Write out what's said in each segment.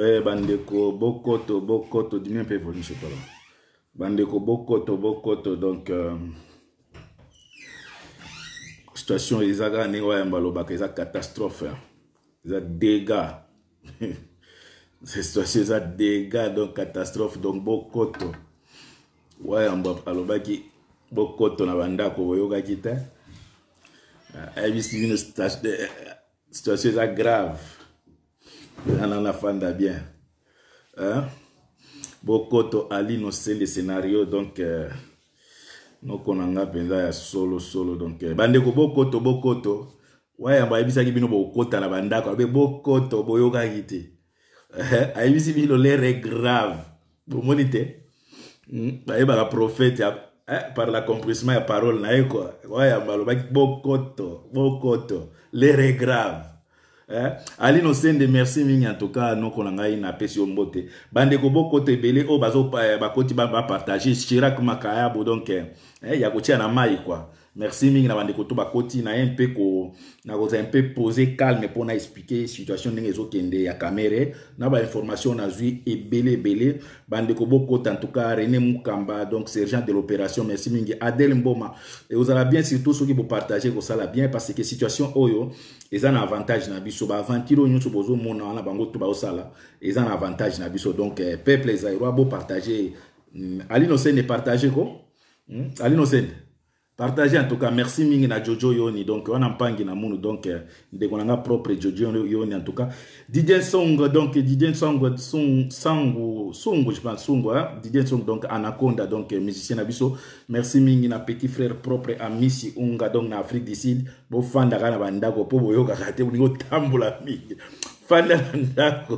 Bandeko, Bokoto, Bokoto, dis peu Bandeko, Bokoto, Bokoto, donc. Euh, situation ezalaka ndenge wayamba ça catastrophe ont dégâts situation dégâts donc catastrophe donc bokoto bokoto na bandako euh, une situation grave nana fanda bien hein? bokoto ali nosele scénario donc euh, nokona nga mpenza ya solo solo donc euh, bandeko bokoto bokoto wayamba ayebisaki bino bokota na bandako abe bokoto boyokaki te ayebisi bino lere grave bomoni te hmm? bayebaka prophète par l'accomplissement ya parole na ye kua wayamba alobaki bokoto bokoto lere grave eh? ali nosende merci mingi en tout cas noko na ngai napesi yo mbote bandeko bokoto ebele oyo eh, bakoti bapartage chirak makayabo donc eh, ya kotia na mai kua merci mingi na bandeko to bakoti na mpe un peu pose calme pour na expliquer situation ndenge kende ya caméra na ba information zui nazwi belé ebele bandeko bokota cas rené mukamba donc sergent de l'opération merci mingi adel mboma vous avez bien surtout soki bopartage kosala bien parce que situation oyo oh, eza na avantage na biso baaventire oyo nyonso mona na bango to baosala eza na avantage na biso donc eh, peuple partager hmm, Ali mm, sene partage ko mm? alinosene Partagez en tout cas merci mingi na jojo yoni donc on wana mpangi na munu donc eh, de nanga propre jojo yoni en tout cas Didien Song donc eh, DJ Song Song Sangu Sungu je pense Sungu hein? Song donc Anaconda donc eh, musicien na merci mingi na petit frère propre à Missy Unga donc na Afrique du Sud bo fanda kana bandako po boyoka kate bolingo tambola mingi fanda na ndako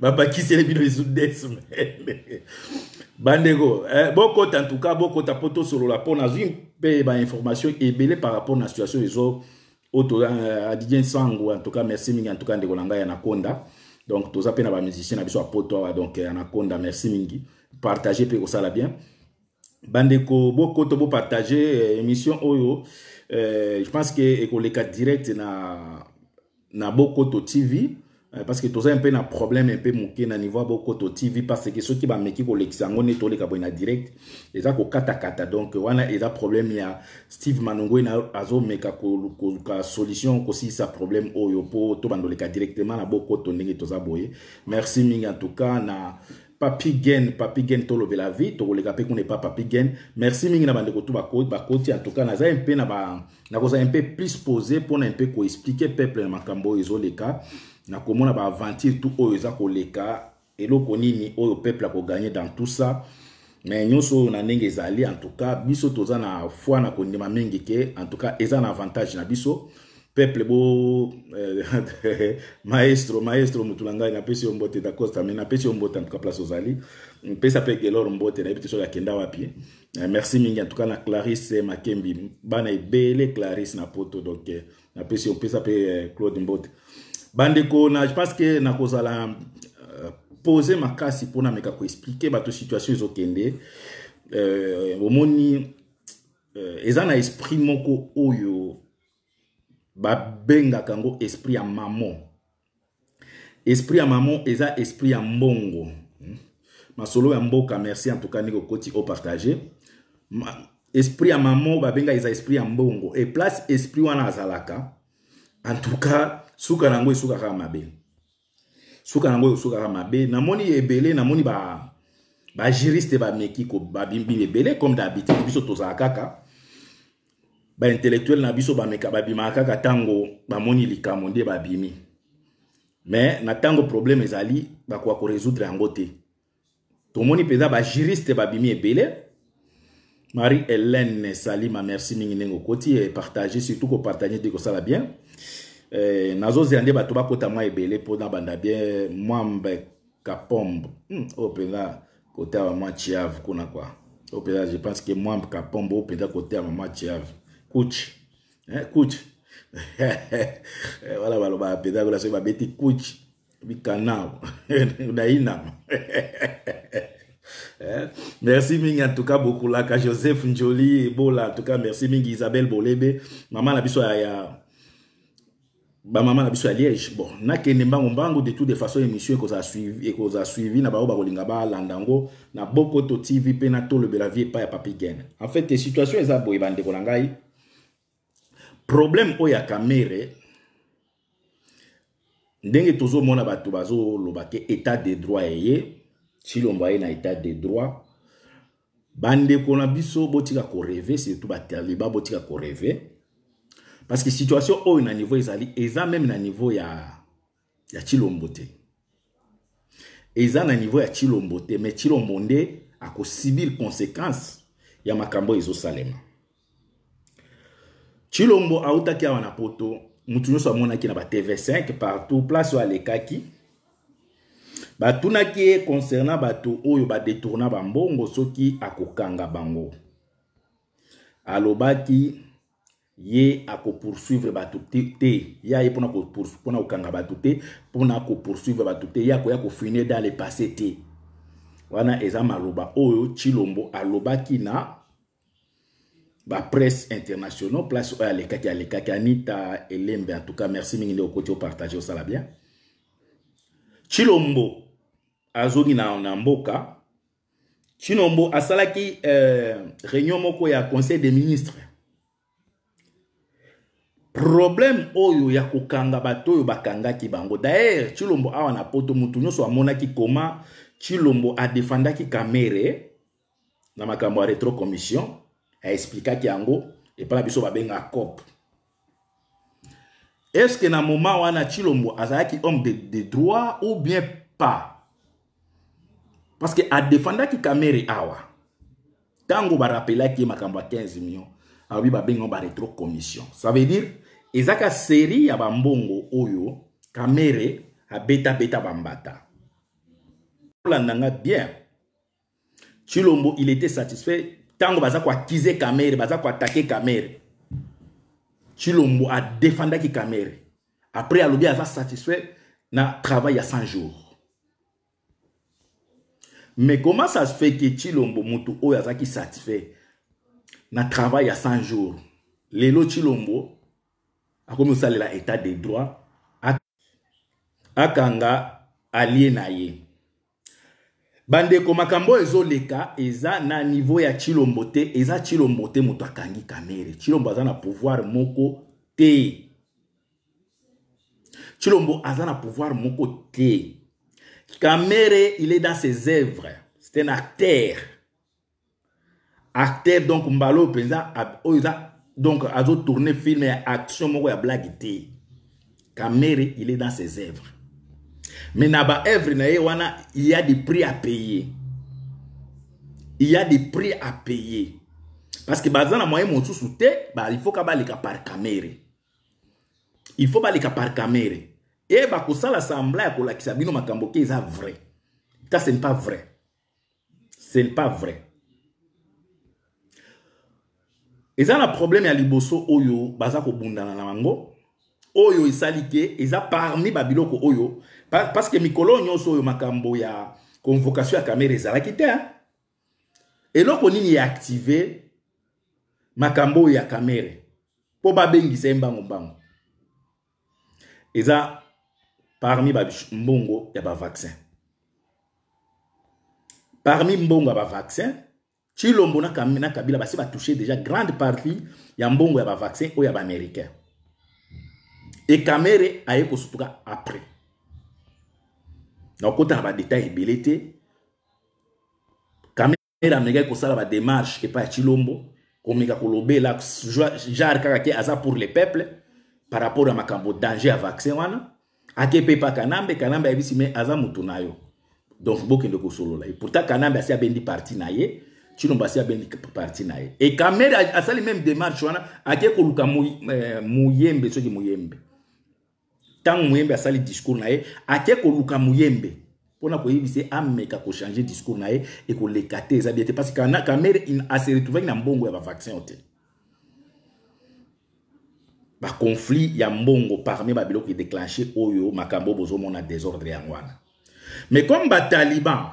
babakiseli bino ezudes meme bandeko eh, bokota ntuka bokota la tosolola mpo nazwi mpe information ebele par rapport à la situation ezo euh, ou en sango cas, merci mingi cas ndeko na ngai Anaconda. donc toza mpe na musicien na biso ya poto awa donc Anaconda. merci mingi partage ça la bien bandeko bokota partager. Euh, émission oyo eh, je pense que ekoleka direct na na bokoto tv euh, parce que un peu na problème un peu moke na niveau bokoto tv parce que qui soki meki kolekisa yango nde toleka boye na direct eza kokatakata donc euh, wana eza problème ya steve Manongo azo meka ko ka solution sa problème oyo mpo tobanda ka directement na bokoto ndenge toza boye merci ming en tout cas na papi gen papi gen tolobela vi tokoleka mpe kuna epa papi gen merci mingi na bandeko to bakoti antuka naza mpe nakozala mpe plus pose mpona mpe koexplike peuple na makambo oyo ezoleka na komona baaventure tu oyo eza koleka eloko nini oyo peuple akoganye dans tout ça me nyonso oyo na ndenge ezali antuka biso toza na foi na kondima mingi ke antuka eza na avantage na biso peuple bo eh, maestro maestro motu na ngai napesi yo mbote dacosta me napesi yo mbote antuka place ozali mpesa pe gelor mbote nayebi te soki akenda wapi eh, merci mingi antuka na clarisse makembi bana ebele clarisse na poto donc eh, napesi yo mpesa pe eh, claude mbote bandeko na je pense ke nakozala uh, eh, pose makasi mpona meka koexplike bato situation ezokende eh, omoni eh, eza na esprit moko oyo babengaka yango esprit ya mamo esprit ya mamo eza esprit ya mbongo masolo ya mboka merci en tout cas ndenge okoti opartage esprit ya mamo babengaka eza esprit ya mbongo e place esprit wana azalaka en tout cas suka na yango esukaka mabe suka na yango esukaka mabe namoni ebele namoni bajuriste ba bameki babimbi ebele comme d'habitude biso tozala kaka baintellectuele na biso bameka babimaka kaka ntango bamoni likambo nde babimi me na ntango probleme ezali bakoka koresoudre yango te tomoni mpenza bajuriste babimi ebele marie hélène salima merci mingi ndenge okoti epartage surtout kopartage te kosala bien eh, nazozela nde bato bakota mwa ebele mpona banda bien mwambe kapombe hmm, oyo mpenza kote ya bamwa chiave kuna kwa oyo mpenza je pense ke mwambe kapombe oyo mpenza kote ya bamwa chiave coach. Hein? Coach. ma petite voilà, soki babeti coach bikanao naina merci mingi en tout cas ka joseph njoli Bola. en tout cas merci mingi isabelle bolebe maman l'a biso ya maman, la biso ya liège bon nakende mbango mbango de de façon émission koza suivi, koza suivi na pas bakolinga balanda landango, na bokoto tv mpe na le vie epai ya papi gen. en fait situation eza boye bandeko na problème oyo ya camere ndenge tozomona bato bazoloba te état de droit eye silombo ye na état de droit bandeko na biso botika koreve surtout bataliba botika koreve parce que situation oyo na niveau ezali eza meme na niveau ya, ya chilombo te eza na niveau ya chilombo te mais chilombo nde akosibir conséquence ya makambo ezosalema chilombo awutaki awa na poto mutu nyonso amonaki na ba tv5 partout place oyo alekaki batunaki ye concernant bato oyo badetourna bambongo soki akokanga bango alobaki ye akopoursuivre bato te ye aye mpona kokanga bato te mpona kopoursuivre bato te ye akoya kofinir dans le passé te wana eza maloba oyo chilombo alobaki na La presse international, place oyo kati alekaki anita elembe en tout cas merci mingi nde okoti au osala bien chilombo azongi na, na chilombo asalaki euh, réunion moko ya conseil des ministres problème oyo ya kokanga bato bakanga ki bango D'ailleurs, chilombo awa na poto soa mona ki koma chilombo ki kamere na makambo rétro retro commission aexplikaki yango epai na biso babengaka cop estce na moment wana chilombo azalaki homme de, de droit ou bien pas parce que adefendaki kamere awa ntango barapelaki ye makambo ya 15 million alobi babengao baretro commission ça veut dire ezaka série ya bambongo oyo kamere abetabeta bambata olandanga bien chilombo il était satisfait ntango baza koakize kamere baza koatake kamere chilombo adefandaki kamere après alobi aza satisfait na travail ya 100 jours mais comment ça se fait ke chilombo moto oyo azalaki satisfait na travail ya 100 jours lelo chilombo akomi kosalela état de droit akanga alie na ye bandeko makambo ezoleka eza na niveau ya Chilombote, eza Chilombote te moto akangi kamere chilombo azana na pouvoir moko te chilombo azana pouvoir moko te kamere il est dans ses œuvres c'est un acteur acteur donc mbalo penza donc, oh, azo donc azo tourner film action moko ya blague kamere il est dans ses œuvres mais naba œuvre na wana, il y a des prix à payer. Il y a des prix à payer. Parce que bazana moyen mon sous bah il faut que les par caméra. Il faut balika par caméra. Et bah pour ça l'assemblée pour la kisabino makambo qui vrai. Ça c'est pas vrai. C'est pas vrai. eza na problème ya liboso oyo baza bunda na mango. oyo isalike, ils a parmi babiloko oyo parce que mikolo nyonso oyo makambo ya convocation ya kamera ezalaki te eloko nini eactive makambo oyo ya kamera mpo babengisa ye mbango mbango eza parmi mbongo ya bavaccin parmi mbongo ya bavaccin chilombo na, na kabila basi batouche déjà grande partie ya mbongo ya bavaccin oyo ya baaméricain ekamere aye kosutuka après Donc, quand quand on a des démarches qui ne sont pas à chilombo on kaka à pour le peuple par rapport à makambo danger vaccin kanambe kanambe ayebisi me sont à yo donc bokende kosolola ye pourtant kanambe a abendi parti sont à chilombo a parti Et quand e kamera asali on démarche, wana à Chilombo. ntango moyembe asali discours na ye ake koluka moyembe mpona koyebisa ameka kochange discours na ye ekoleka te eza bie te parce kamere aseretrouvaki na mbongo ya bavaccin o te baconflit ya mbongo parmi babiloko edéclenche oyo makambo oyo bozomona désordre yango wana mais comme bataliban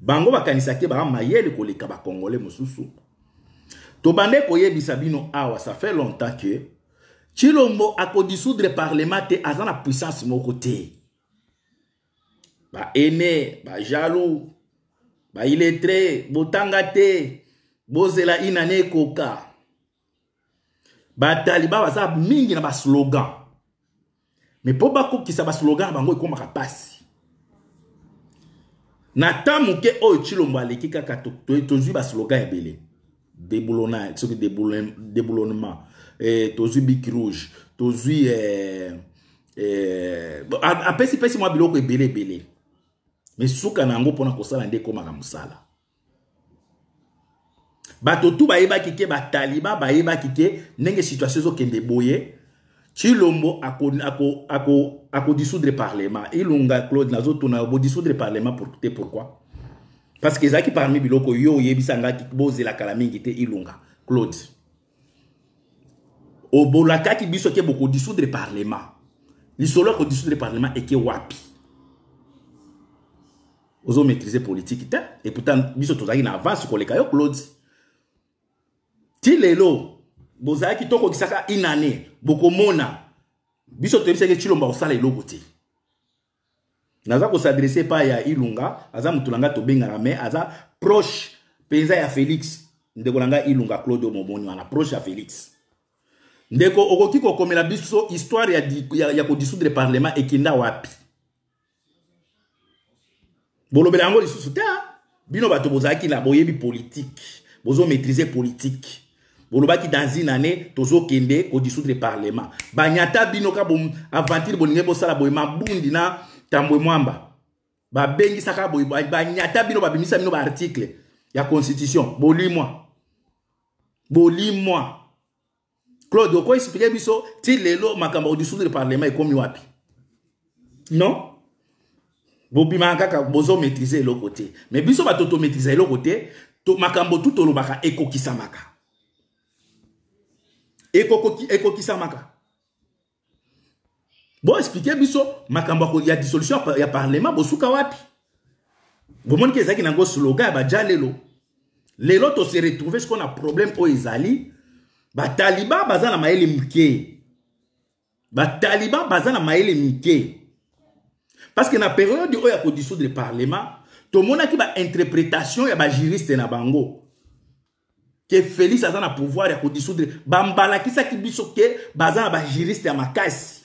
bango bakanisaki banga mayele koleka bacongolais mosusu tobande koyebisa bino awa ça fait longtemps que chilombo akodissoudre parlement te aza na puissance moko te baene bajalou bailetre botanga te bozela inane ekoka bataliba baza mingi na baslogan me mpo bakokisa baslogan na bango ekómaka mpasi na ta moke oyo chilombo aleki kaka tozwi baslogan ebele soki déboulonnement Eh, tozwi bik rouge tozwi eh, eh, apesipesi mwa biloko ebele ebele me suka na yango mpona kosala nde ekomaka mosala bato tu bayebaki ke bataliba bayebaki ke ndenge situation ezokende boye chilombo akodissoudre parlement ilunga claude nazotuna bodissoudre parlement pour te pourquoi parce que ezalaki parmi biloko yo oyebisangaki bozelakala mingi te ilunga claude obolakaki biso ke bokodisoudre parlement lisolo ya kodisoudre parlement eke wapi ozomaîtrise politike te e pourtant biso tozalaki na avance koleka yo claude ti lelo bozalaki tokokisaka une année bokomona biso toyebisaki chilomba kosala eloko te naza kosadrese epai ya ilunga aza motu na ngai tobengaka me aza proche mpenza ya félix ndeko na ngai ilunga claude omomoni wana proche ya félix ndeko okoki kokomela biso histoire ya, ya, ya kodissoudre parlement ekinda wapi bolobela yango lisusu te bino bato bozalaki na boyebi politike bozomaîtrise politike bolobaki dans une année tozokende kodissoudre parlement banyata bino ka aventure bolingi bosala boye mabundi na tambwe mwamba babengisaka boye banyata bino babimisa bino baarticle ya constitution bolimwa bolimwa claude okoexplike biso ti lelo makambo dissoudre parlement ekómi wapi non bobimaka kaka bozomaîtrise eloko te me biso bato tomaîtrise eloko te makambo tu tolobaka ekokisamaka ekokisamaka boexplike biso makambo ya dissolution ya parlement bosuka wapi bomoniki ezalaki nango slogan ya baja lelo lelo tose retrouve sikoyo na problème oyo ezali bataliba baza na mayele mike bataliba baza na mayele mike parce que na période oyo ya kodisoudre parlement tomonaki bainterprétation ya bajuriste na bango ke félix aza na pouvoir ya kodisoudre bambalakisaki biso ke baza na bajuriste ya makasi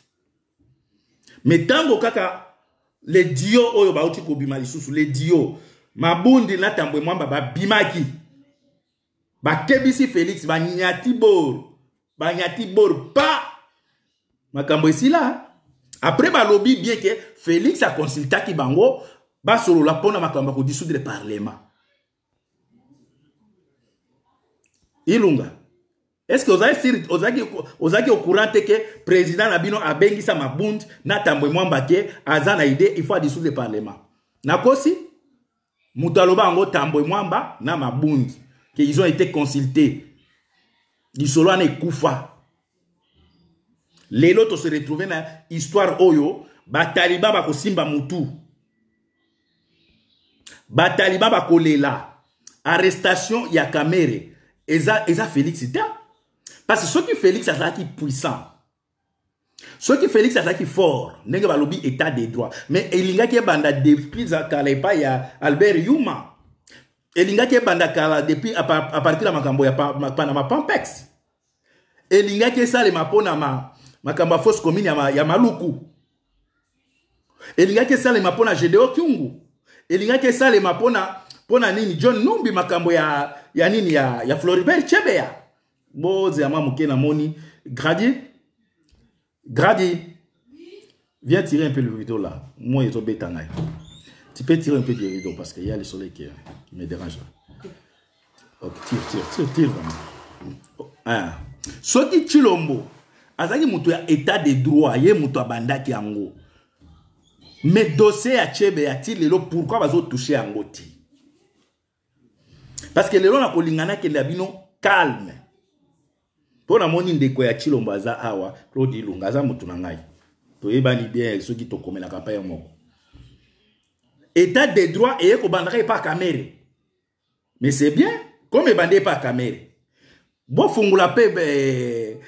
me ntango kaka le dio oyo bauti kobima lisusu le dio mabundi na tambwe mwamba babimaki bakebisi félix banyati bor banyati bor pa makambo esila après balobi bien ke félix aconsultaki bango basolola mpona makambo ya kodissoudre parlement ilunga estce ozalaki ocourant te ke président na bino abengisa mabund natambwe mwamba ke aza na idée il faut adissoudre parlement nakosi moto aloba yango tambwe mwamba na mabundi Ils ont été consultés. Ils sont Koufa. Les kufa. se retrouvaient dans histoire oyo bataliba bakosimba Moutou. bataliba là. arrestation ya caméra. Et ça, félix te parce qui félix est puissant qui félix qui fort ndenge balobi état des droits. mais il elingaki ebanda depuis n'y y a albert yuma elingaki ebanda kala depuis apartir ya makambo ya panama pampex elingaki esalema mpona makambo ya fausse commune ya maluku elingaki esalema mpona gedeo kyungu elingaki esalema mpona mpona nini john numbi makambo ya, ya nini ya, ya floribert chebeya bozeyama moke namoni gradi gradi viens tirer un peu le rideau là moi ezobeta ngai Tu peux tirer un peu du rideau parce qu'il y a le soleil qui, qui me dérange. Okay. ok, tire, tire, tire, tire vraiment. Ah. soki chilombo azalaki moto ya état de droit ye moto abandaki yango me dossier ya chebe ati lelo pourquoi bazotouche yango te parce que lelo nakolinga nakende ya bino calme mpo namoni ndeko ya chilombo aza awa claude ilunga aza moto na ngai toyebani bien soki tokomelaka pa ye moko état des droits et kobandaka pas caméra. mais c'est bien comme pas epaka mere bofungula pe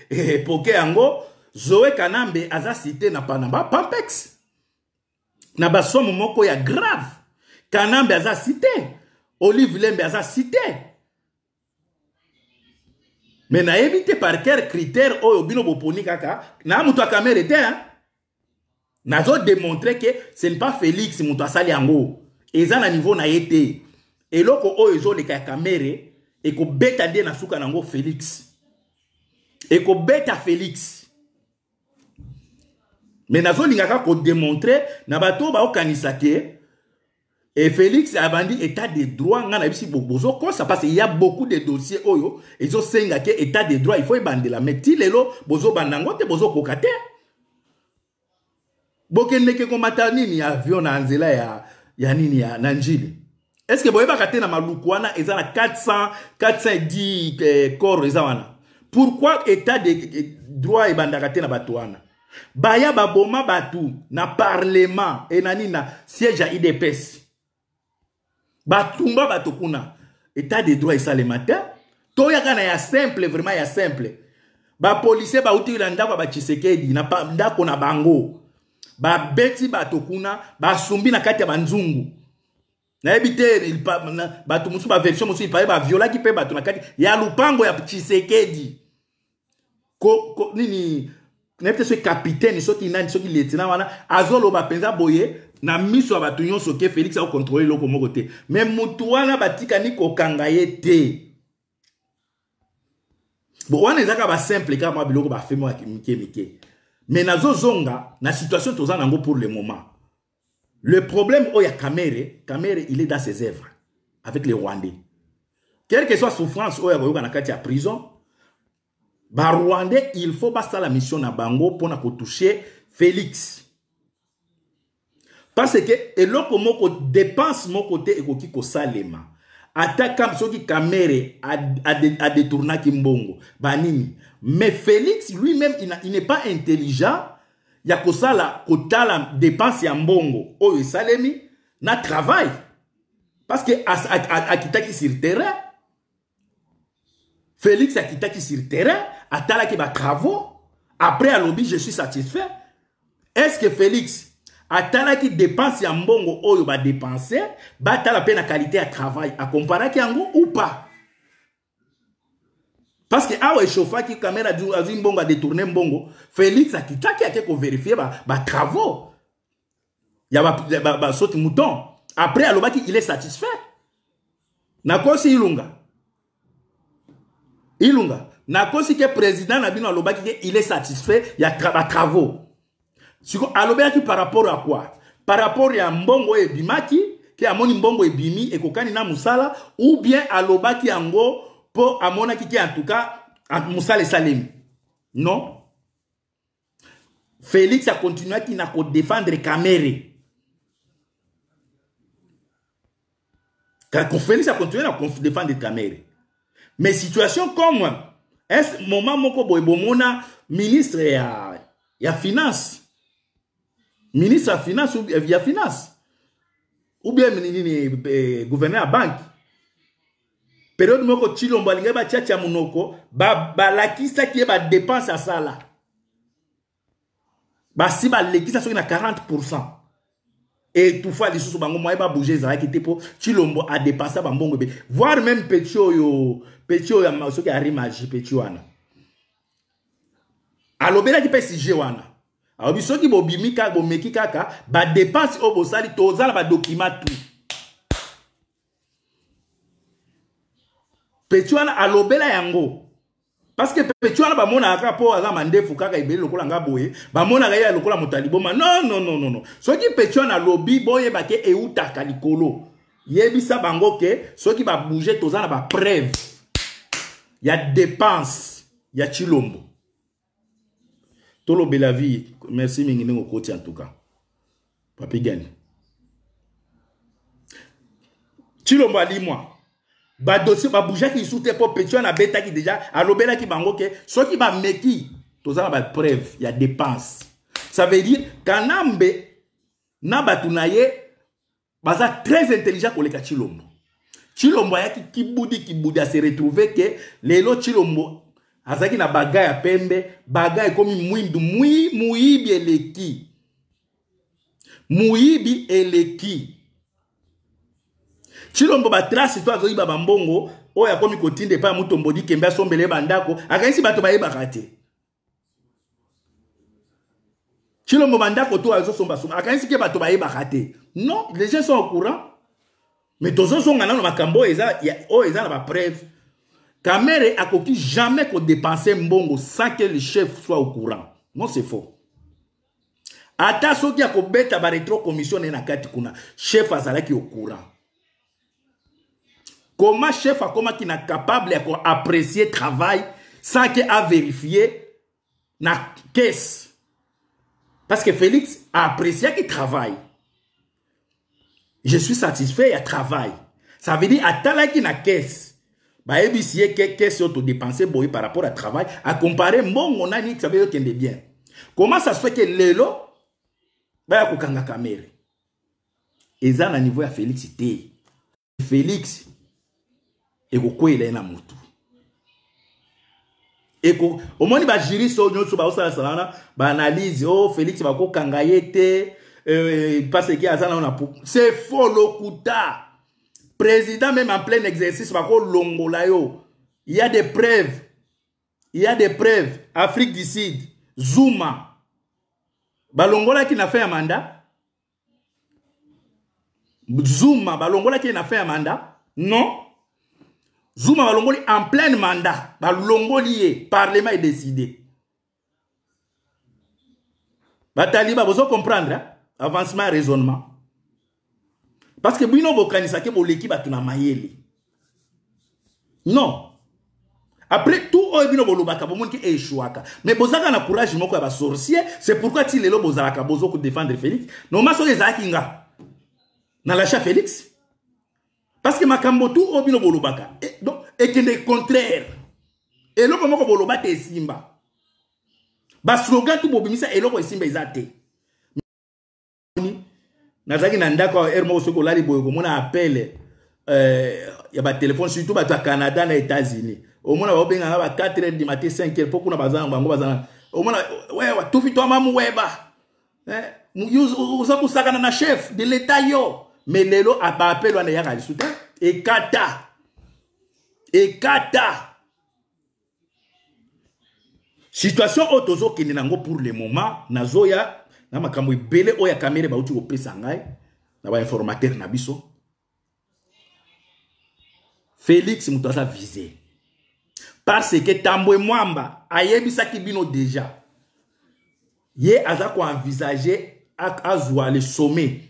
epoke Ango, zoe kanambe aza cité na panama pampex na basom moko ya grave kanambe aza cité olive lembe aza cité mais n'a te par quel critère oyo bino poni kaka na mutu kamere te hein? n'azo ke ce ne pas félix moto asali yango eza na niveau na ye eloko oyo ezoleka ya kamere ekobeta nde na suka na yango félix ekobeta félix me nazolingaka kodémontre na bato ba o kanisake. e félix a abandi état de droit ça passe kosa y ya beaucoup de dossier oyo oh, ezosenga ke état de droit ifo ebandela la ti lelo bozobanda yango te bozokoka bokendeke komata nini avion na nzela ya, ya nini ya, na njili estce boyebaka te na maluku wana eza na 400 410 eh, corps eza wana pourkui état de eh, droit ebandaka te na bato wana baya baboma bato na parlement e na nini na siège ya idps batumba bato kuna état de droit esalema te toyaka na ya simple vraiment ya simple bapolisier bauti na ndako ya batshisekedi na ndako na bango babeti bato kuna basumbi na kati ya banzungu nayebi te bato mosusu baversion mosusu ipare baviolaki mpe bato na kati ya lupango ya chisekedi ko, ko, nini nayebi te soki kapitaine soki nani soki letina wana azoloba mpenza boye na miso ya bato nyonso ke félix akokontrole eloko moko te me motu wana batikani kokanga ye te bo wana ezaka basimple kaka mwa biloko bafemo ya mike mike mais dans na situation toza nango pour le moment le problème y ya kamere kamere il est dans ses œuvres avec les rwandais quelle que soit souffrance ya il na katia prison, prison Rwandais il faut la mission na bango pour toucher félix parce que eloko moko dépense moko te Attaque, kosalema ataka qui kamere Kimbongo, mbongo banini mais Félix lui-même, il n'est pas intelligent. Il y a que ça, que la dépense en bongo. Oh, il salemi, na travail. Parce que, à, Kitaki sur terrain, Félix a Kitaki sur terrain, à qui va travaux. Après, à lobby, je suis satisfait. Est-ce que Félix, à qui dépense en bongo, oh, il va dépenser, t'as la peine à qualité à travail, à comparer ou pas? parce que awa eshofaki kamera azwi mbongo adetourne mbongo félix vérifier bah bah travaux ba ya basoti ba, ba, saute mouton après alobaki il est satisfait Na si ilunga ilunga Na nakosi ke président na bino alobaki ke il est satisfait ya tra, batravaux siko qui par rapport à quoi par rapport à mbongo a ebimaki ke et mbongo et kokani na musala ou bien alobaki ango pour à qui qui en tout cas le salim non félix a à na défendre kamere félix a continué à défendre kamere mais situation comme le hein, moment moko boye bomona ministre ya, la finance ministre la finance la finance ou bien eh, gouverneur à banque. periode moko chilombo alingaki batiatia monoko balakisaki ye badepense asala basi balekisa soki na 40 pourcent etufa lisusu bango mwa ye babouge ezalaki te mpo chilombo adepensa bambongo ebe voire même peti oyo peti oyo soki arimagi peti wana alobelaki mpe sujet wana alobi soki bobimi kaka bomeki kaka badepense oyo bosali tozala badokima tout peti wana alobela yango parceke peti wana bamonaka kaka mpo aza mandefu kaka ebele lokola nga boye bamonaka ye lokola moto ya liboma nonnnnn soki peti wana alobi boyeba ke eutaka likolo yebisa bango ke soki babouge toza na bapreve ya dépense ya chilombo tolobela vie merci mingi ndenge okoti en tout cas papi gani chilombo alimwa badosie babougeaki lisu te mpo petion abetaki deja alobelaki bango ke soki bameki toza na bapreuve ya dépense ça veut dire kanambe na bato na ye baza très intelligent koleka chilombo chilombo ayaki kibudi kibudi ase retrouve ke lelo chilombo azalaki na bagai ya pembe bagai ekomi mwindu mwi moyibi eleki moyibi eleki chilombo batrace to azoyiba bambongo oyo akomi kotinda epai ya motombodi kembe asombele ye bandako akanisi bato bayebaka te chilombo bandako to azosombasomba akanisi ke bato bayebaka te non les gens sont au courant mais tozozonga nano makambo oyo eza na bapreve kamere akoki jamais kodépense mbongo sans que le chef soit au courant non c'est faux ata soki akobeta baretro commission ne na kati kuna chef azalaki au courant Comment chef a comment qui n'a capable d'apprécier le travail sans qu'il a vérifié na caisse. Parce que Félix a apprécié qu'il travaille. Je suis satisfait, il travail. Ça veut dire, à tala qui na caisse. Bah, et si que caisse dépenser boy par rapport à travail, à comparer mon on a dit ça veut dire qu'il est bien. Comment ça se fait que l'élo, bah, il y a caméra. Et ça, à niveau à Félix, Félix, ekokweyela ye na motu eko omoni bajuriste oyo nyonso baosalasala wana baanalyse o oh, félix bakokanga ye te euh, paseki aza nao na pupu se fo lokuta président même en plein exercice bakolongola yo il y a des preuves il y a des preuves afrique du sud zuma balongolaki na fin ya mandat zuma balongolaki na fin ya mandat non Zuma balongoli en plein mandat balongoli parlement est décidé batali allez comprendre hein. avancement raisonnement parce que bino l'équipe l'équipe na Mayeli. non après tout vous oh, avez bolobaka qui vous échoué. mais avez na courage de un sorcier. c'est pourquoi ti lelo vous bozo défendre félix noma soki Vous nga na félix parceke makambo tu oyo bino bolobaka ekende eh, contraire eloko moko boloba te esimba baslogan tu bobimisa eloko esimba eza te nazalaki na ndako aire moko soki olali boye komona apele eh, ya batelefone surtout bato ya canada na états-unis omona baobengaka ba 4 heure du matin 5 heure mpo kuna baza bango baza omona watufi twamamu weba oza eh, kosakana na chef de l'état yo me lelo baapele wana eyaka lisu te ekata ekata situation oyo tozokende nango pour le moment nazoya na makambo ebele oyo ya kamere bauti kopesa ngai na bainformateur na biso félix moto aza vise parce ke tambwe mwamba ayebisaki bino deja ye aza koenvisage azwa le sommet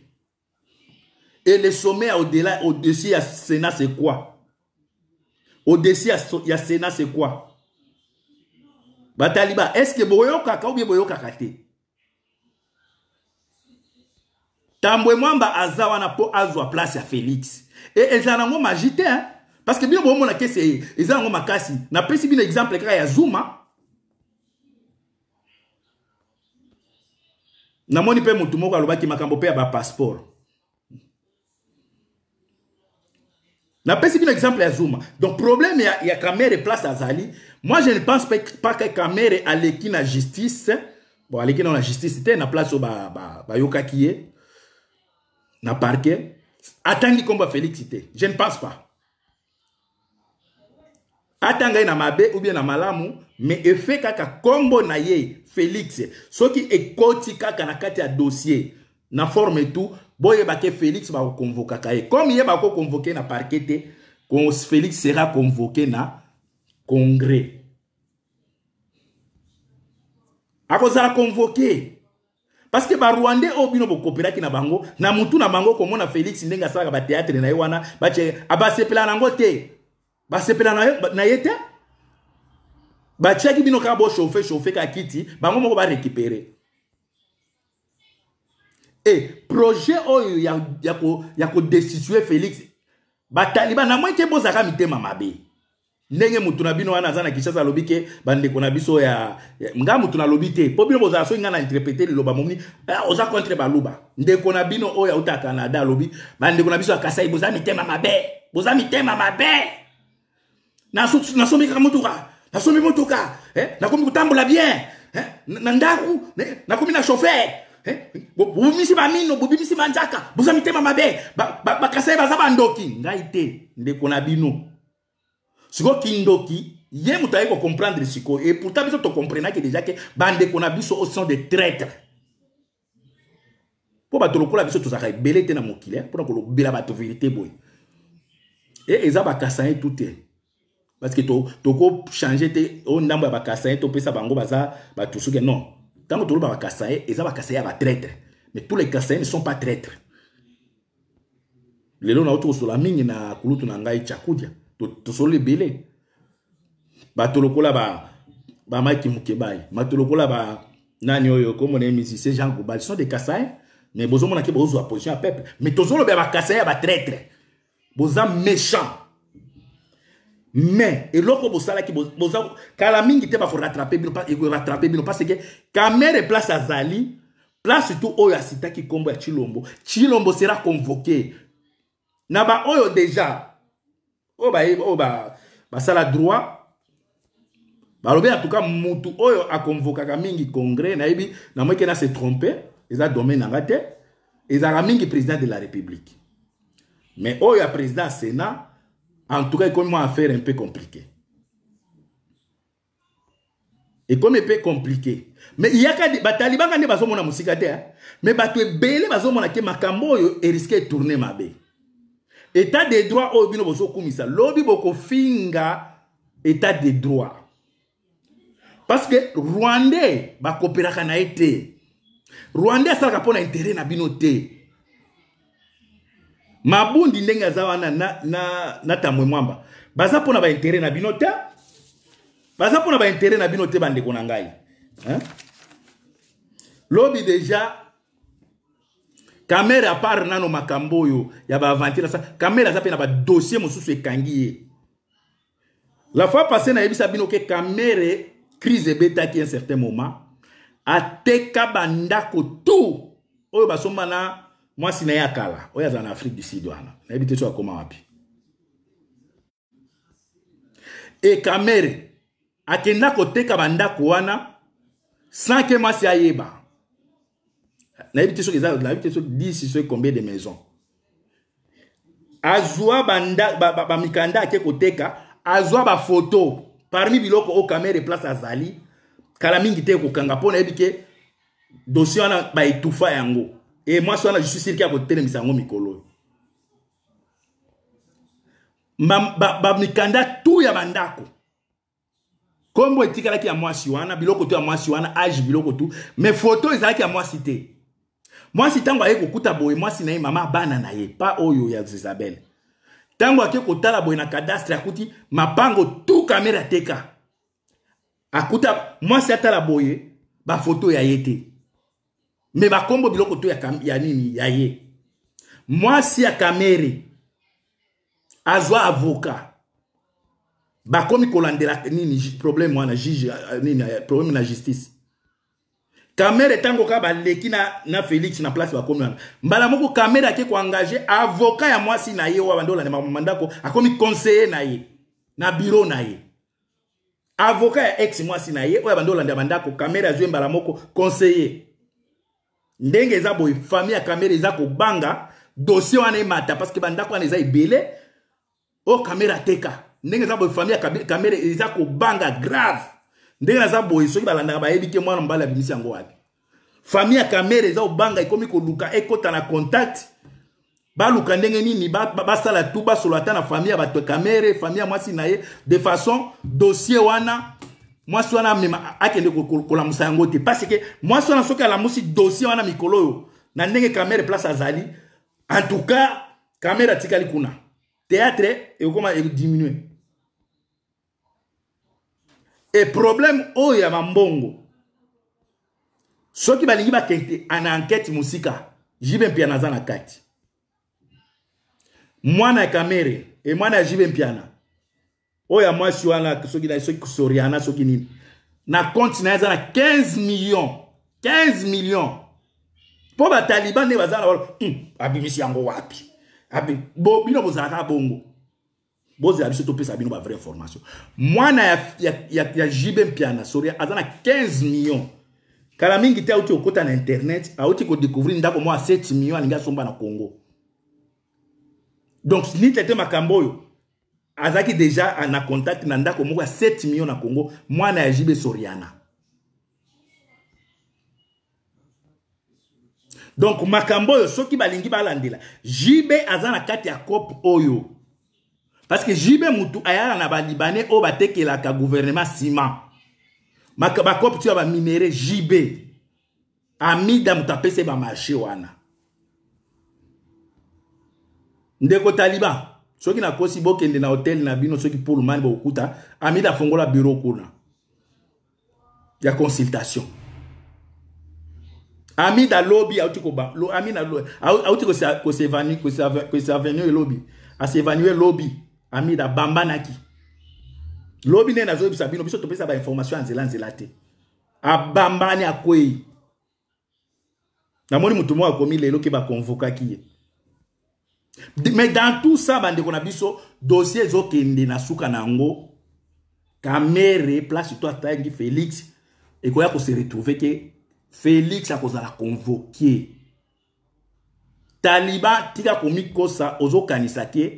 Et le sommet au-delà, au-dessus, il y a Sénat, c'est quoi Au-dessus, il y a Sénat, c'est quoi Bataliba, est-ce que Boyo Kaka ou bien Boyo Kakate Tambwe Mwamba Azawana po Azwa place à Félix. Et ils en ont magité, hein parce que bien, bon, on a qu'essayé. Ils en ont ma casse. N'a pas si bien exemple, quand il y a Zuma. namoni mpe motu moko alobaki makambo mpe ya bapasseport pense un exemple à zuma donc problème il y a et place à Zali. moi je ne pense pas, pas que kamere à la justice bon aleki dans la justice c'était na place au ba ba, ba est, na parquet atangi comme félix c'était. je ne pense pas ata na mabe ou bien na malamu mais effet kaka combo na ye félix est ekoti kaka na kati à dossier na forme et tout boyebake félix bakokonvokaka ye comme ye bakokonvoke na parke te félix sera convoke na congrès akozala convoke parce que barwandais oyo bino bokopelaki na bango na mutu na bango komona félix ndenge asalaka bateatre na ye wana bace ah, basepela nango te basepela na ye te batiaki bino kaka boshofe shofe ka kiti bango moko barekipere e projet oyo ya, ya, ko, ya kodestitue félix bataliba na mwa ete bozalaka mitema mabe ndenge motu na bino wana aza na kinshasa alobi ke bandeko na biso ya nga motu nalobi te mpo bino bozala soki nga na interprete liloba momini eh, oza contre baluba ndeko na bino oyo auta ya canada alobi bandeko na biso ya kasai boza mitema mabe boza mitema mabe nasombi kaka motuka nasombi motuka eh, nakomi kotambola bien na ndaku nakomi na chauffeur Eh, bobimisi bamino bobimisi banzaka bozwa mitema mabe bakasa ye baza bandoki ngai te ndeko na bino sikoyo kindoki ye moto aye kocomprendre sikoyo e pourtant biso tocomprenaki deja ke bandeko na biso oson de traître mpo bato lokola biso tozalaka ebele te na mokili eh, mpona kolobela bato verité boye e eza bakasaye tu te parce que tokochange te o oh, ndambo ya bakasaye topesa bango baza batusuke non ntango toloba bakasaye eza bakasaye ya batraître mais tous les kasaye ne sont pas traître lelo nauti kosola mingi na kulutu na ngai chakudia tosolola ebele bato lokola bamaki mokebai bato lokola nani oyo komona ye musicien jean gobal sont des kasaye mais bozomona ke bozozwa position ya peuple mais tozoloba ya bakasaye ya batraître boza méchant mais eloko bosalaki kala mingi te bakorattrape eh, bino parce ke kamere place azali place tu oyo asitaki nkombo ya chilombo chilombo sera convoke na baoyo deja oyo basala droit balobi antuka mutu oyo akonvokaka mingi congres nayebi namoyeke na se trompe eza domaine nanga te ezalaka mingi président de la république mais oyo ya président ya sénat En tout cas, commence à faire un peu compliqué. Et comme un peu compliqué. Mais il y a des bah, talibans hein. bah, qui ont mon musique mais bato ebele bazomona ke makambo oyo tourner ma bé. état de droit oyo oh, bino bozokumisa lobi finga état de droits. parce que rwandais bakooperaka na a été. rwandais ça mpo na intérêt na bino mabundi ndenge aza wana na, na, na tambwe mwamba baza mpona baintere na bino te baza mpona baintere na bino te bandeko na ngai hein? lobi deja kamere apart nano makambo oyo ya baaventure asa kamere aza mpe na badossier mosusu ekangi ye la fois passé nayebisa bino ke kamere crise ebetaki un certain moment ateka bandako tu oyo basomba na mwasi na ye akala oyo azala na afrique du sud wana nayebi te so akóma wapi ekamere akenda koteka bandako wana sanke mwasi ayeba nayebi te soki eza nayebi te soki disi soki combien de maison azwa bamikanda ba, ba, ake koteka azwa bafoto parmi biloko oyo kamere place azali kala mingi te ekokanga mpo nayebi ke dossier wana baetufa yango e mwasi wana je suis sirki akotelemisa yango mikolo oyo bamikanda ba, ba, tu ya bandako nkombo etikalaki ya mwasi wana biloko tu ya mwasi wana age biloko tu mais foto ezalaki ya mwasi te mwasi ntango aye kokuta boye mwasi na ye mama bana na ye pa oyo ya isabel ntango ake kotala boye na kadastre akuti mapango tu kamera teka akuta mwasi atala boye bafoto ya ye te me bakombo biloko to ya, ya nini ya ye mwasi ya kamere azwa avoka bakomi kolandela nini problème wana juge euh, nini euh, problème na justice kamere ntango kaka baleki na, na félix na place bakomi wana mbala moko kamere ake koengage avoka ya mwasi na ye oyo bande olandema mandako akomi conseiller na ye na biro na ye avoka ya ex mwasi na ye oyo bande olandela bandako kamere azwi mbala moko conseiller ndenge eza boye famille ya kamera eza kobanga dossier wana emata parceke bandako wana eza ebele oyo kamera ateka ndenge eza boye famille ya kamera eza kobanga grave ndenge naza boye soki balandaka bayebi te mwana mobali abimisi yango wapi famille ya kamera eza kobanga ekomi koluka ekota na contact baluka ndenge nini basala ba, ba tu basolo ata na famille ya bato ya kamere famille ya mwasi na ye de façon dossier wana mwasi wana amema akende kolamusa yango te parce ke mwasi wana soki alamusi dossier wana mikolo oyo na ndenge camere place azali en tout cas camere atikali kuna théâtre ekokoma ediminue e problème oyo ya mambongo soki balingi bakete na enquête mosika jibe mpiana aza na kati mwana ya camere e mwana ya jibe mpiana oyo ya mwasi wana soki soki soriana soki nini na konti na ye aza na 15 million 15 million mpo bataliban nde baza na balo mm, abimisi yango wapi bo bino bozalaka bongo bozela biso topesa bino bavraie information mwana ya, ya, ya, ya jibe mpiana soria aza na 15 million kala mingi te auti kokɔta na internet auti kodécouvrir ndako moko ya 7 million alingi asomba na congo donc nitete makambo oyo azalaki deja na contact na ndako moko ya 7 million na congo mwana ya jibe soriana donc makambo oyo soki balingi balandela jibe aza na kati ya cope oyo parce que jibe mutu ayala na balibane oyo batekelaka gouvernement ciment bacope tio ya baminere jibe amida mutu apesa ye bamarché wana ndeko taliban soki nakosi bokende na hotel na bino soki pulmani bokuta amidi afongola bureau kuna ya consultation amide alobi auti koseavenue elobi asevanue lobi amide abambanaki lobi nde nazoyebisa bino biso topesa bainformation ya nzelanzela te abambani akwei namoni motu moko akomi lelo ke bakonvokaki ye mais dans tout ça bandeko na biso dossier ezokende na suka na yango kamere place to atangi félix ekoya kose retrouve ke félix akozala convoqué taliban tika komikosa ozokanisa ke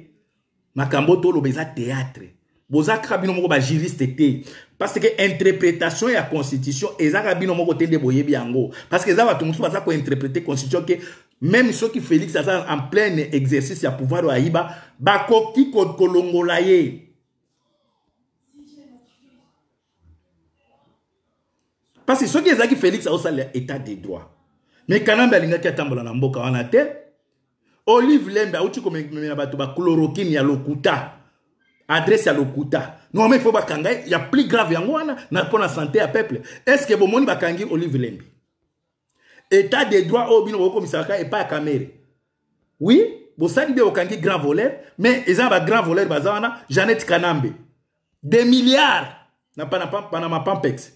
makambo toloba eza théâtre bozalaka bino moko bajuriste te parce que interprétation ya constitution ezalaka bino moko te nde boyebi yango parce que eza bato mosusu baza kointerprete constitution ke même soki félix aza en plein exercice ya pouvoir oyo ayiba bakoki kolongola ye parce soki ezalaki félix aosalela état de droit me kanambe alingaki atambola na mboka wana te olive lembe auti komemela bato bachlorokine ya lokuta adresse ya lokuta normalement ifo bakanga ya plus grave yango wana mpo na santé ya peuple est ce ke bomoni bakangi olive lembe état des droits au oh, bino et pas à caméra. oui vous bien okangi grand voleur mais ont un grand voleur bazana kanambe des milliards na panama pampex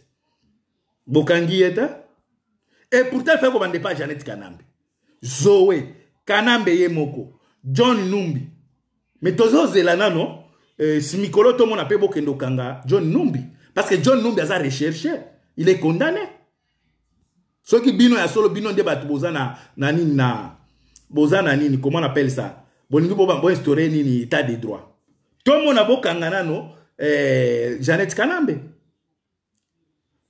bokangi Et et pourtant ne kobande pas janet kanambe zoé kanambe Yemoko, john numbi me tout nano monde, eh, mikolo a mpe beaucoup okanga john numbi parce que john numbi a recherché, il est condamné soki bino ya solo bino nde bato boza na, na nini na boza na nini comment on appelle ça bolingi boinstaure nini état de droit tomona bokanga nano eh, janet kanambe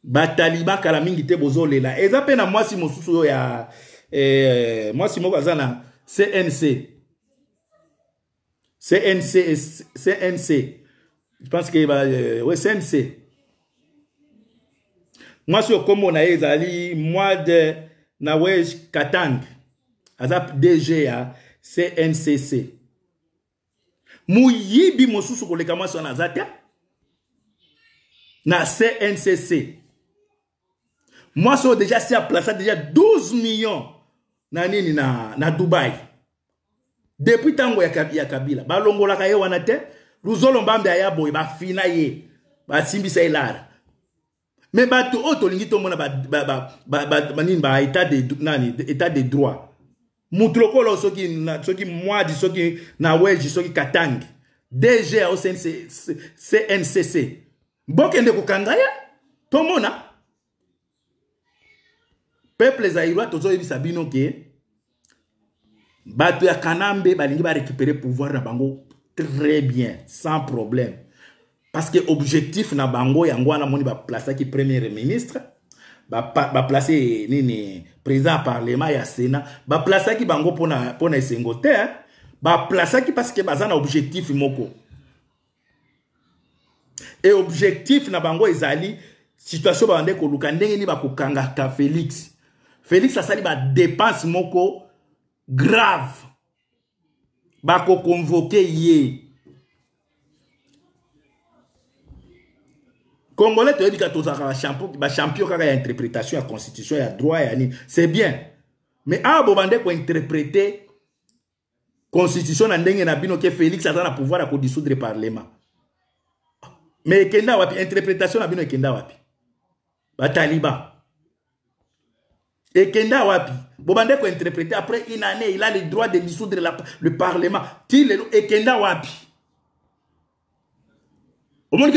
batali bakala mingi te bozolela eza mpe na mwasi mosusu oyo ya eh, mwasi moko aza na cnc cnc cnc je pense que ba, euh, ouais, cnc mwasi oyo nkombo na ye ezali moide nawej katang aza dg ya cncc moyibi mosusu koleka mwasi wana aza te na cncc mwasi oyo deja si aplaca deja 12 million na nini na, na dubai depuis ntango ya, ya kabila balongolaka ye wana te luzolo mbambe aya boye bafina ye basimbisa ye lara me bato oyo tolingi tomona banini baétat de droit mutu lokolo soki mwadi soki na weji soki katangi dg ya cncc bokende kokanga ye tomona peuple zaïrois tozoyebisa bino ke bato ya kanambe balingi barécupere pouvoir na bango très bien sans problème parce que objectif na bango yango wana moni baplaceaki premier ministre baplace nini président ya parlement ya sénat baplaceaki bango mpona esengo te baplaceaki parce que baza na objectif moko e objectif na bango ezali situation babande koluka ndenge nini bakokangaka félix félix asali badépense moko grave bakokonvoke ye congolais un champion un bah, champion y a interprétation la constitution a droit a ni. c'est bien mais awa bobande la constitution na ndenge na bino félix a le pouvoir de dissoudre le parlement mais est une interprétation na bino un wapi bah, Il y wapi une interprétation. après une année il a le droit de dissoudre le parlement ti lelo ekenda wapi omoni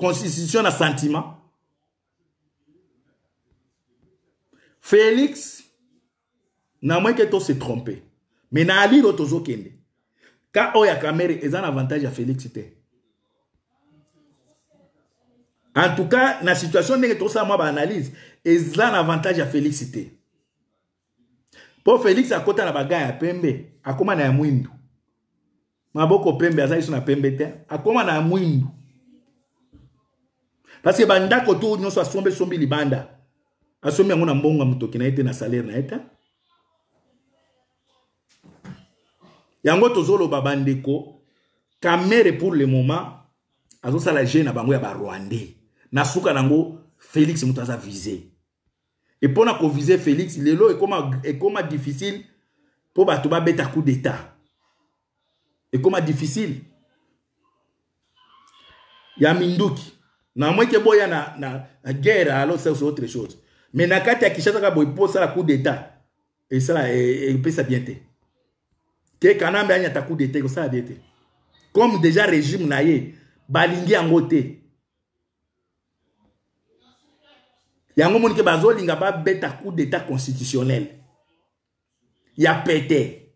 constitution na sentiment félix na moins ke tose trompe me na aliro tozokende ka oyo ya camere eza na avantage ya félix te en tout cas na situation ndenge tozosala mwa baanalyse eza na avantage ya félix te mpo félix akɔta na bagaya ya pembe akóma na ya mwindu maboko pembe aza liso na pembe te akóma na ya mwindu parce que bandako to nyonso asombesombi libanda asombi yango na mbongo ya motoki na ye te na salaire na ye te yango tozoloba bandeko kamere pour le moment azosala jeu na bango ya barwandais na suka nango félix moto aza vise e mpo na kovise félix lelo ekoma, ekoma difficile mpo bato babeta coup d'état ekoma difficile ya minduki na moi, boya na, na, guerre alors c'est autre chose mais na kati ya kinshasa kaka boye mpo osala coup d'état esala epesa bien te te kanambe ta coup d'état Ça bien te comme déjà régime na ye balingi yango te yango moni ke bazolinga babeta coup d'état constitutionnel Il a pété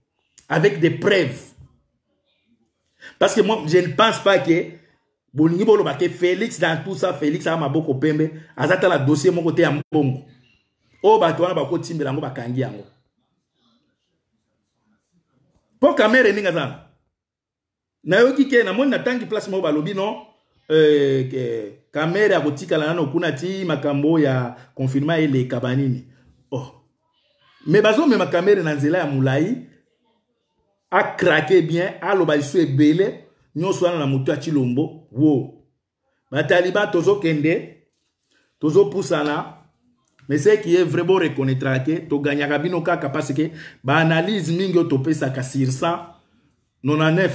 avec des preuves parce que moi je ne pense pas que bolingi boloba te félix dans tout ça félix aa maboko pembe aza tala dossier moko te ya mbongo oyo bato wana bakotimbela yango bakangi yango mpo kamere ndenge azala nayoki ke namoni natangi place moko balobi no eh, ke, kamere akotikala nano kuna ti makambo ya confinement eleka banini oh. me bazomema kamere na nzela ya molai akrake bien aloba liso ebele nyonso wana na motu ya chilombo wo bataliba tozokende tozopusana mais ce qui est vrai boreconnaîtra ke toganyaka bino kaka parce ke baanalyse mingi oyo topesaka sur 199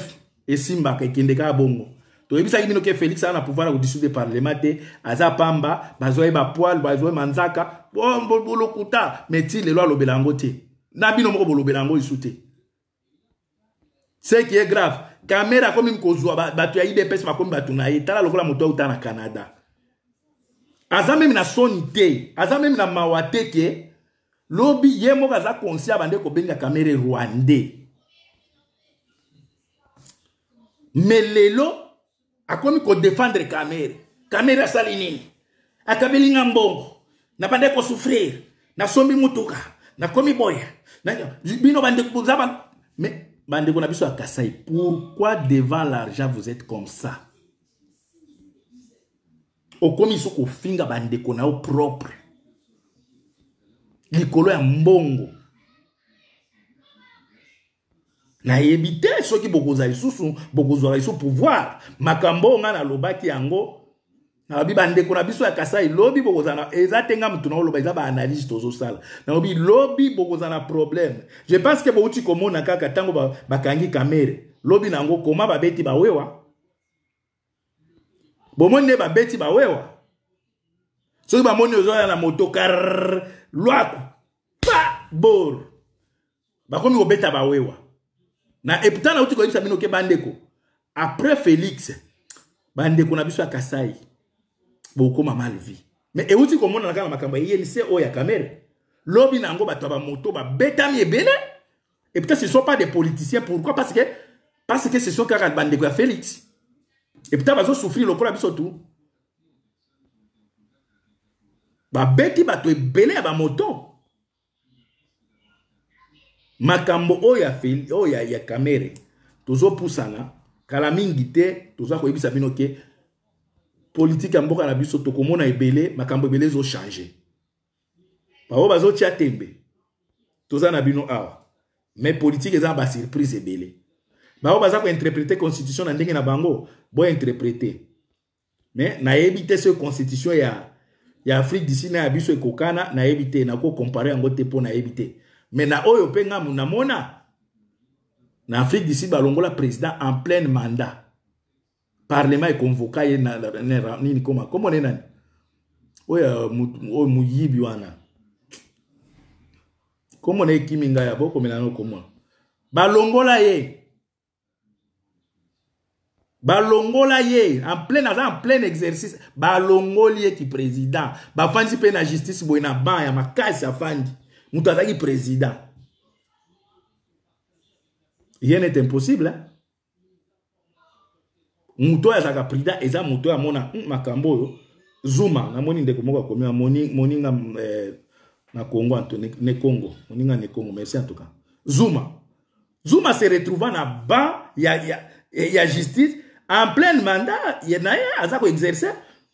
esimbaka ekende kaka bongo toyebisaki bino ke félix aza na pouvoir ya kodissoudre parlement te aza pamba bazwa ye bapoile bazwa ye manzaka bolokuta mais ti lelo alobela yango te na bino moko bolobela yango lisu te ce qui est grave kamera akomi kozwa bato ya idps bakomi bato na ye tala lokola moto auta na canada aza meme na soni te aza meme na mawa te ke lobi ye moko aza konsi abande kobenga kamera rwandais me lelo akomi kodefendre kamere kamere asali nini akabelinga mbongo nabande kosouffrir nasombi mutuka nakomi boya bino bande me bandeko na biso ya kasai pourquoi devant l'argent vous êtes comme ça okomi so kofinga bandeko na yo propre likolo ya mbongo nayebi te soki bokozwa lisusu bokozwaka lisu pouvoir makambo nga nalobaki yango nalobi bandeko na biso ya kasai lobi bokozala eza te nga motu na oloba eza baanalyse tozosala nalobi lobi bokozala na probleme je pense ke bouti komona kaka ntango bakangi kamere lobi na yango koma babeti bawewa bomoni nde babeti bawewa soki bamoni ozoya na moto kar lwaku pa bor bakomi kobeta bawewa na eputa nauti koyebisa bino ke bandeko apres félix bandeko na biso ya kasai beaucoup bokóma malvi me euti komonana on a makambo ya inc oyo ya camere lobi na yango bato moto bamoto babetami et peut-être ce sont pas des politiciens pourquoi parce que parce que ce sont kaka bandeko ya félix et peut-être bazosouffrir lokola Ba tu babeti bato ebele ya moto. makambo oyo oyo ya camere tozopusana kala mingi te toza koyebisa bino ke politike ya mboka na biso tokomona ebele makambo ebele ezochange baoyo bazotia tembe toza na bino awa mais politike eza na basurprise ebele baoyo baza kointerprete constitution na ndenge na bango bointerprete mais nayebi te soki constitution ya, ya afrique disi na ya biso ekokana nayebi te nakokompare yango te mpo nayebi te mais na oyo mpe ngamu namona na afrique disi balongola président en pleine mandat parlement ekonvoka ye nini koma kombo ne nani oyo moyibi wana kombo na ekimi ngai ya bokomela no komona balongola ye balongola ye en plein aza en plein exercice balongoli ye ki président bafandi mpe na justice boye na ban ya makasi afandi moto azalaki président yen est impossible hein? moto oyo azalaka prida eza moto oyo amona hmm, makambo oyo zuma namoni ndeko moko akomi moninga eh, na congo anto nekongo moninga nekongo merci en tout cas zuma zuma se retrouva na ba ya, ya, ya justice en plein mandat ye na ye aza koexerce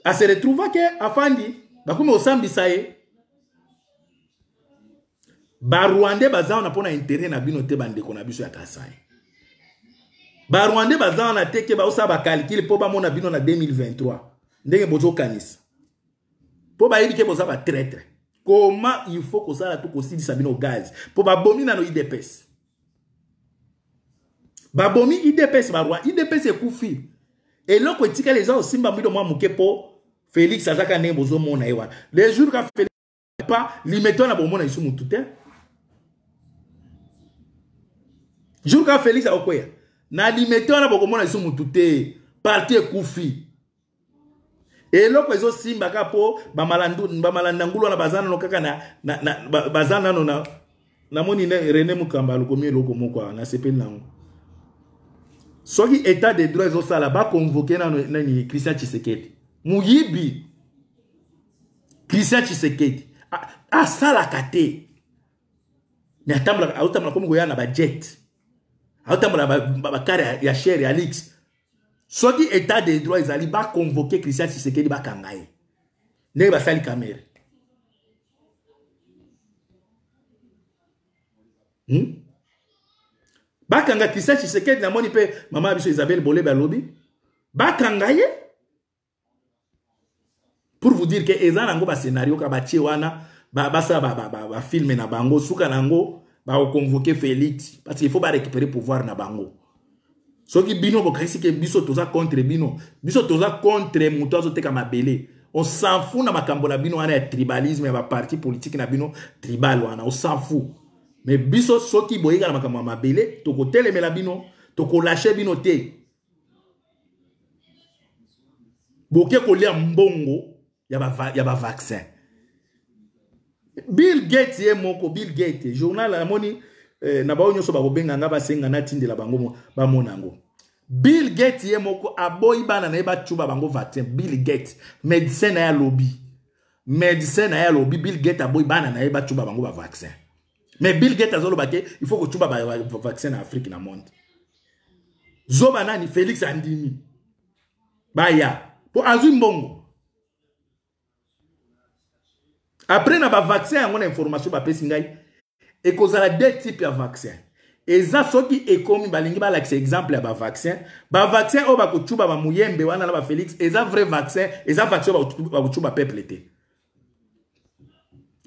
ase retrouva ke afandi bakomi kosambisa ye barwande baza wana mpona intere na bino te bandeko na biso ya kasai barwandais baza wana te ke baosala bakalkile mpo bamona bino na 2023 ndenge bozokanisa mpo bayebi ke boza batraitre koma il faut kosala to kosilisa bino gaz mpo babomi nano idps babomi idps barwa idps ekufi eloko etikali eza osimba mbino mwa moke mpo félix azaka ndenge bozomona ye wana le jour ka félix pa limeto wana bomona biso motu te jour ka félix akokwea na limete wana bokomona biso motu te parti ekufi eloko ezosimbaka mpo bamalandangulu wana baza nano kaka baza nano namoni rene mokamba alokomi eloko moko nasepeli nango soki état de droit ezosala baconvoke nano nani christian tshisekedi moyibi christian tshisekedi asalaka te me atambolaka azotambola komi koya na bajet aotambola bakare ya shere ya lix soki état de droit ezali baconvoke christian sisekeli bakanga ye ndenge basali camere hmm? bakanga christian tshisekedi namoni mpe mama ya biso isabel bolebe alobi bakanga ye pour vous dire ke eza nango bascenario ka batie wana basala bafilme na bango suka na yango convoquer félix parce qu'il faut récupérer pouvoir na bango soki bino bokanisi que biso toza contre bino biso toza contre moto azoteka on s'en fout na makambola na bino on ya tribalisme va parti politique na bino tribal wana on s'en fout mais biso soki boyika na makambo ya mabele tokotelemela bino lâché bino boké ko kolia mbongo ya bavaccin vaccin. bill gates ye moko bill gate journal amoni eh, na bao nyonso bakobenga nga basenga natindela bango bamona yango bill gate ye moko aboyi bana na ye bacuba bango vaccin bill gate médecin na ye alobi médecin na ye alobi bill gate aboyi bana na ye bacuba bango bavaccin mais bill gate azoloba te il faut kocuba bavaccin na afrique na monde zoba nani félix andimi baya mpo azwi mbongo après na bavaccin yango na information bapesi ngai ekozala deux type ya vaccin eza soki ekomi balingi balakisa exemple ya bavaccin bavaccin oyo bakocuba bamuyembe wana na bafélix eza vrai vaccin eza vaccin oyo bakocuba peuple te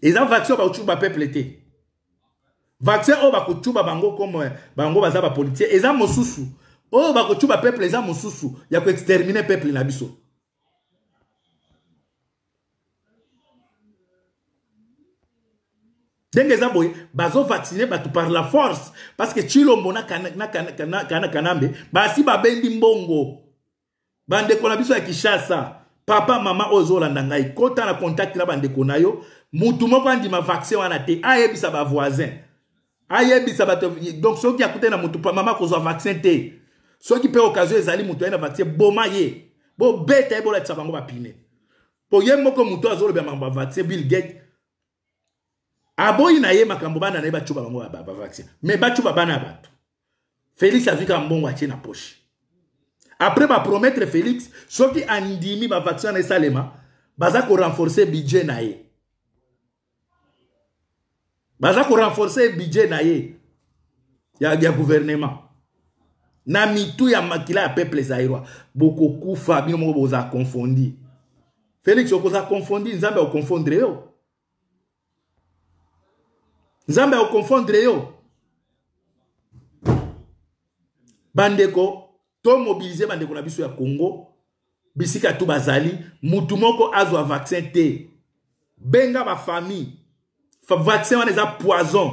eza vaccin oyo bakocuba peuple te vaccin oyo bakocuba bango comme eh, bango baza bapolitier eza mosusu oyo bakocuba peuple eza mosusu ya koextermine peuple na biso ndenge eza boye bazovacine bato par la force parceke chilombo na kanambe basi babendi mbongo bandeko na biso ya kinshasa papa mama oyo ozolanda ngai kota na contact na bandeko na yo mutu moko andima vaccin wana te ayebisa bavoisin ayebisa bato donc soki akutani na mutu mama kozwa vaccin te soki mpe occasion ezali mutu aye na vaccin boma ye bobeta ye bolatisa bango bapine po ye moko mutu azolobela makambo ya vaccin bill gate aboyi na ye makambo bana na ye bacuba bango bavaccin me bacuba bana ya bato félix azwika mbongo atie na poshe après bapromettre félix soki andimi bavaccin na esalema baza korenforce budget na ye baza korenforce budget na ye ya, ya gouvernement na mitu ya makila ya peuple zairwa bokokufa bino moko bozala confondi félix okozala confondi nzambe akoconfondre yo nzambe akokonfondre yo bandeko tomobilize bandeko na biso ya congo bisika tu bazali mutu moko azwa vaccin te benga bafamille vaccin wana eza poison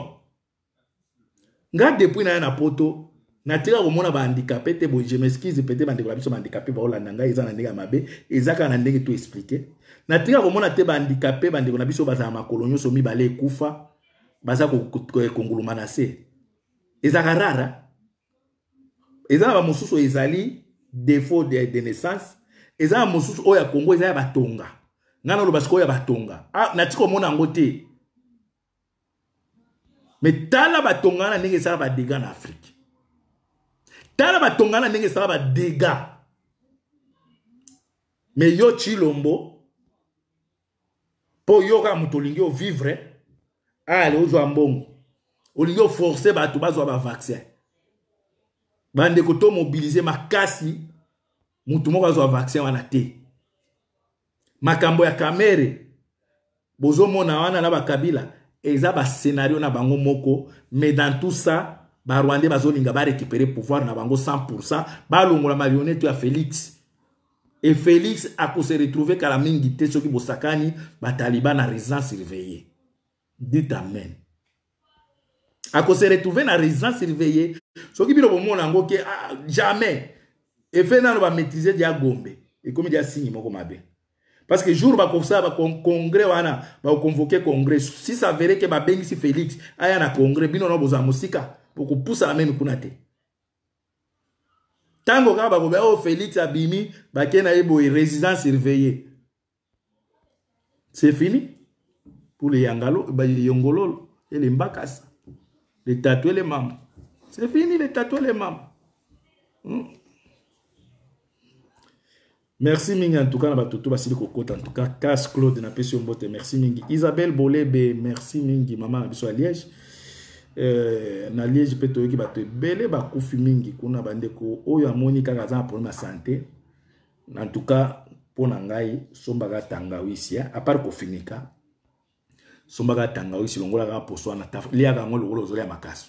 nga depuis na ya na poto natika komona bahandikape te boye je mexcuse pete bandeko na biso bahandikape baolanda ngai eza na ndenge ya mabe eza kaka na ndenge to explike natika komona te bahandikape bandeko na biso bazala makolo nyonso mibale ekufa baza konguluma na se ezalaka rara eza na bamosusu ezali défaut de, de naissance eza na mosusu oyo ya kongo eza ya batonga ngai naloba sikoyo ya batonga ah, nati komona yango te me tala batonga na ndenge esala badega na afrike tala batonga na ndenge esala badega me yo chilombo mpo yo kaka moto olingi ovivre ale ah, ozwa mbongo olingi oforce bato bazwa bavaccin bandeko tomobilize makasi motu moko azwa vaccin wana te makambo ya kamere bozomona wana na bakabila eza bascenario na bango moko mais dans tout ça barwandais bazolinga barécupere pouvoir na bango 100 balongola marionete ya félix e félix akose retrouve kala mingi te soki bosakani bataliba na résidence surveillée dit amen akose retrouve la résidence surveillée soki bino bomona yango ke ah, jamais va efe nano Et comme il dit dia signe moko mabe parce que jour on va wana le congrès. si ça que savere ke babengisi félix aya na congrès, bino nao pour mosika pousser la même te ntango kaka bakobea oyo oh, félix abimi il y a une résidence surveillée c'est fini pour leyongololo elemba kasa letato elemama c'est fini letato elemama hmm? merci mingi en tout cas na bato to basili kokota en tout cas cas claude napesi yo mbote merci mingi isabelle bolebe merci mingi mama na biso ya liège Euh, na liège mpe toyoki bato ebele bakufi mingi kuna bandeko oyo amoni kaka aza na problème ya santé en tout cas mpo na ngai sombaka tangawisi apart kofinika sombaka tangawisi longola kaka poso wana liaka yango lokola ozolia makasu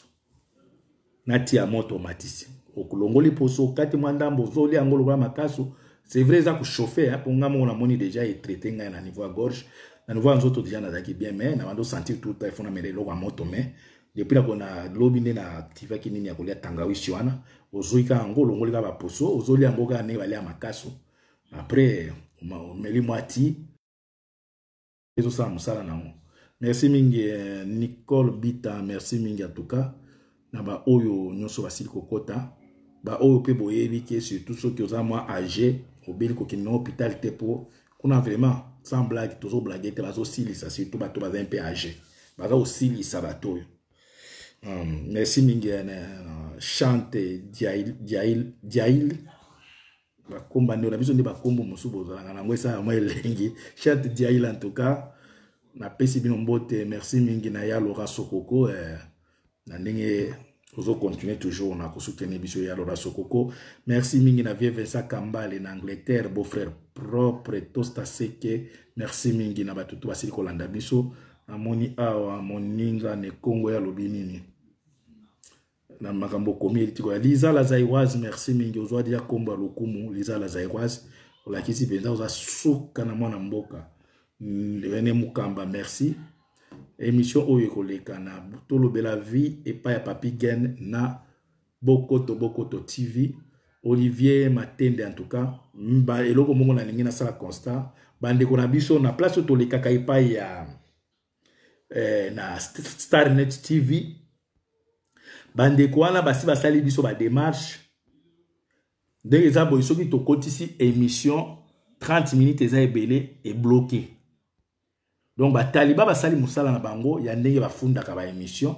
natia moto omatisi okolongoli poso okati mwa ndambo ozolia yango lokola makasu c'est vrai eza kochauffe mpo nga moko namoni déjà etraite ngai na niveau ya gorge na niveau ya nzoto déjà nazalaki bien mais na bando sentir tout ta efona mela eloko ya moto mais depuis nako nalobi nde naaktivaki nini ya kolia tangawisi wana ozwi kaka yango olongoli kaka baposo ozolia yango kaka ndenge balia makasu après omeli mwa ti ezosala mosala nango merci mingi eh, nicole bita merci mingi en tout cas na baoyo kokota. Ba qui boyebi surtout age hôpital te vraiment sans blague te ça surtout tout Ba âgés. Hum, merci mingi eh, chante diail, diail, diail bakomba nde na biso bakombo mosusu chante diail en tout cas napesi bino mbote merci mingi na ya lora sokoko eh, na ndenge ozocontinue toujours na kosoutenir biso ya lora sokoko merci mingi na vie vincent kambale na angleterre beaufrère propre tosta seke merci mingi na bato to basili kolanda biso namoni awa moninga nekongo ya lobi nini na makambo okomi elitikoya liza lazairoise merci mingi ozwa dia nkombo ya lokumu liza lazairoise olakisi mpenza oza suka na mwana mboka René Mukamba, merci. Émission Oyo Kolekana, Tolo Bela Vie, et Paya Papi Gen, Na, Bokoto Bokoto TV, Olivier Matende en tout cas, Mba, Eloko Mongo na Ningina Sala Constat, Bande Konabiso, na place Toleka Kaipa ya, eh, na Starnet TV, bandeko kouana basi basali biso badémarche ndenge eza au soki si émission 30 minutes eza ebele bloqué donc bataliba basali mosala na bango ya des bafundaka baémission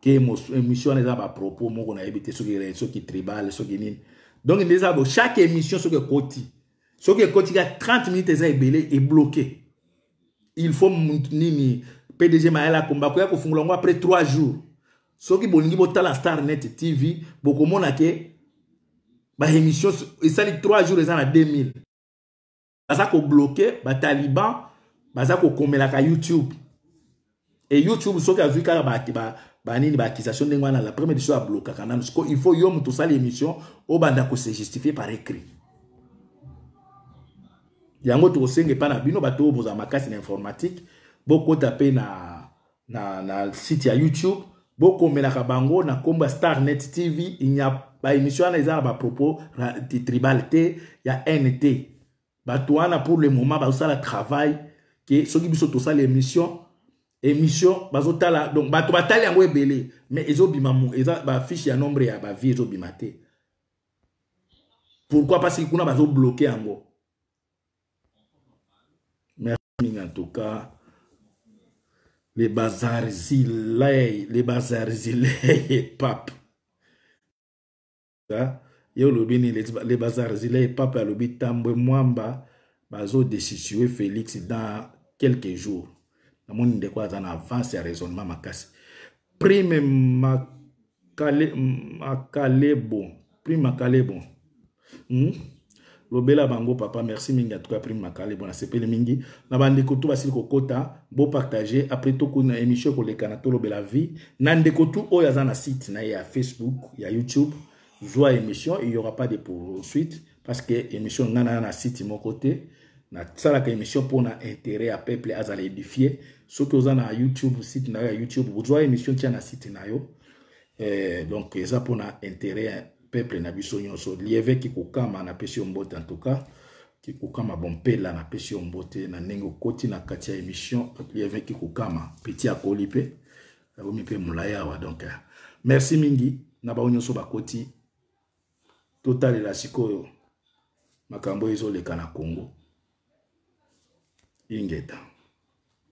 ke émission a eza bapropos moko nayebi ce soki soki tribal soki nini donc nde eza bo chaque émission soki ekoti soki y a 30 minutes eza ebele e bloqué. il faut nini pdg mayele akomba koya kofungola yango après 3 jours soki bolingi botala la StarNet tv bokomona ke baémission esali 3 jours eza na 2000 bloqué, Les talibans... baza kokomelaka youtube e youtube soki azwi kaka banini baaccusation ndenge wana la première chose ablokaka nano siko il faut yo moto osala émission obanda kose justifie par écrit yango tokosenge mpa na bino bato oyo bozala makasi na informatique bokɔta mpe na, na, na site ya youtube bokomelaka bango na nkombo ya starnet tv baémission wana eza na bapropos tribal te ya nt bato wana pour le moment bazosala travail ke soki biso tosala émission émission bazotala donc bato batali yango ebele mais ezobima eza bafiche ya nombre ya bavie ezobima te pourquoi parce que kuna bazobloke yango merci mingi en tout cas le bazarzilei le bazarzilei pape ye olobi nini le bazarzilei pape alobi tambwe mwamba bazodestitue félix dans quelques jours mon ndeko quoi na avance à raisonnement makasi prime makale, bon, prime bon, hmm? lobela bango papa merci mingi cas, prime makalebo pele mingi na bandeko kokota, Bo partager après tout une émission pour tolobela vie na ndeko tu o aza site na ya facebook ya youtube zwa émission il y aura pas de poursuite parce que émission nana na site mon côté nasalaka émission mpona intérêt ya peuple azala édifie soki oza na youtube site na yo ya youtube ozwa émission tia na site na yo eh, donc eza mpona intérêt ya peuple na biso nyonso lieve kikokama napesi yo mbote en tout cas kikokama bompela napesi yo mbote na ndenge okoti na kati ya émission lieve kikokama peti akoli mpe abomi mpe molai awa donc eh. merci mingi na bango nyonso bakoti totalela sikoyo makambo ezoleka na congo 이 인계했다.